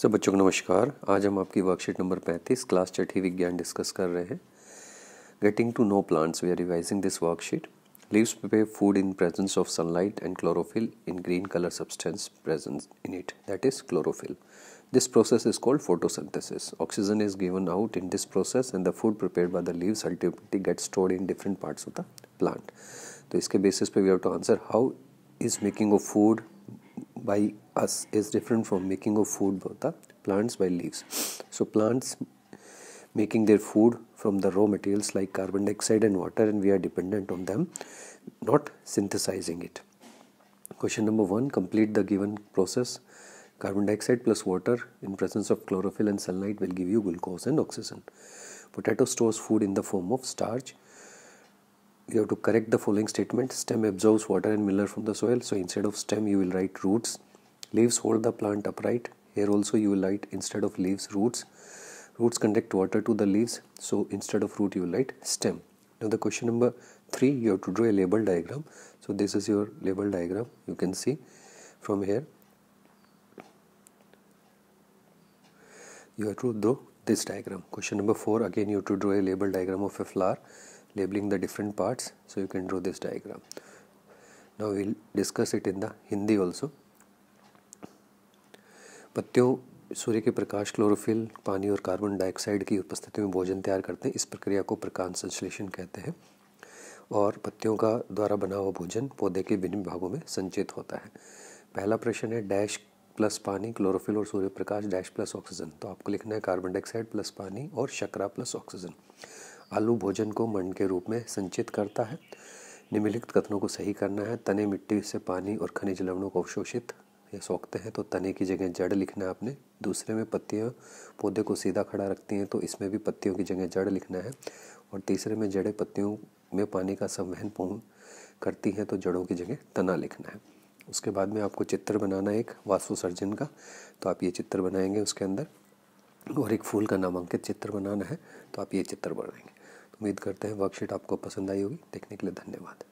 Sir बच्चों को नमस्कार आज हम आपकी वर्कशीट नंबर 35 क्लास छठी विज्ञान डिस्कस कर रहे हैं getting to know plants we are revising this worksheet leaves पे food in presence of sunlight and chlorophyll in green colour substance presence in it that is chlorophyll this process is called photosynthesis oxygen is given out in this process and the food prepare by the leaves ultimately get stored in different parts of the plant तो इसके basis पे we have to answer how is making of food by us is different from making of food by the plants by leaves. So plants making their food from the raw materials like carbon dioxide and water and we are dependent on them not synthesizing it. Question number 1 complete the given process carbon dioxide plus water in presence of chlorophyll and sunlight will give you glucose and oxygen. Potato stores food in the form of starch you have to correct the following statement stem absorbs water and mineral from the soil so instead of stem you will write roots leaves hold the plant upright here also you will write instead of leaves roots roots conduct water to the leaves so instead of root you will write stem now the question number 3 you have to draw a label diagram so this is your label diagram you can see from here you have to draw this diagram question number 4 again you have to draw a label diagram of a flower labeling the different parts so you can draw this diagram now we'll discuss it in the hindi also पत्तियों सूर्य के प्रकाश chlorophyll पानी और carbon dioxide की उपस्थिति में भोजन तैयार करते हैं इस प्रक्रिया को प्रकाश संश्लेषण कहते हैं और पत्तियों का द्वारा बना हुआ भोजन पौधे के विभिन्न भागों में संचित होता है पहला प्रश्न है डैश प्लस पानी क्लोरोफिल और सूर्य प्रकाश डैश प्लस ऑक्सीजन तो आपको लिखना है कार्बन डाइऑक्साइड प्लस पानी और शकरा प्लस ऑक्सीजन आलू भोजन को मंड के रूप में संचित करता है निम्नलिखित कथनों को सही करना है तने मिट्टी से पानी और खनिज लवणों को अवशोषित या सोखते हैं तो तने की जगह जड़ लिखना है आपने दूसरे में पत्तियाँ पौधे को सीधा खड़ा रखती हैं तो इसमें भी पत्तियों की जगह जड़ लिखना है और तीसरे में जड़ें पत्तियों में पानी का संवहन पूर्ण करती हैं तो जड़ों की जगह तना लिखना है उसके बाद में आपको चित्र बनाना है एक वास्तुसर्जन का तो आप ये चित्र बनाएंगे उसके अंदर और एक फूल का नामांकित चित्र बनाना है तो आप ये चित्र बनाएंगे उम्मीद करते हैं वर्कशीट आपको पसंद आई होगी देखने के लिए धन्यवाद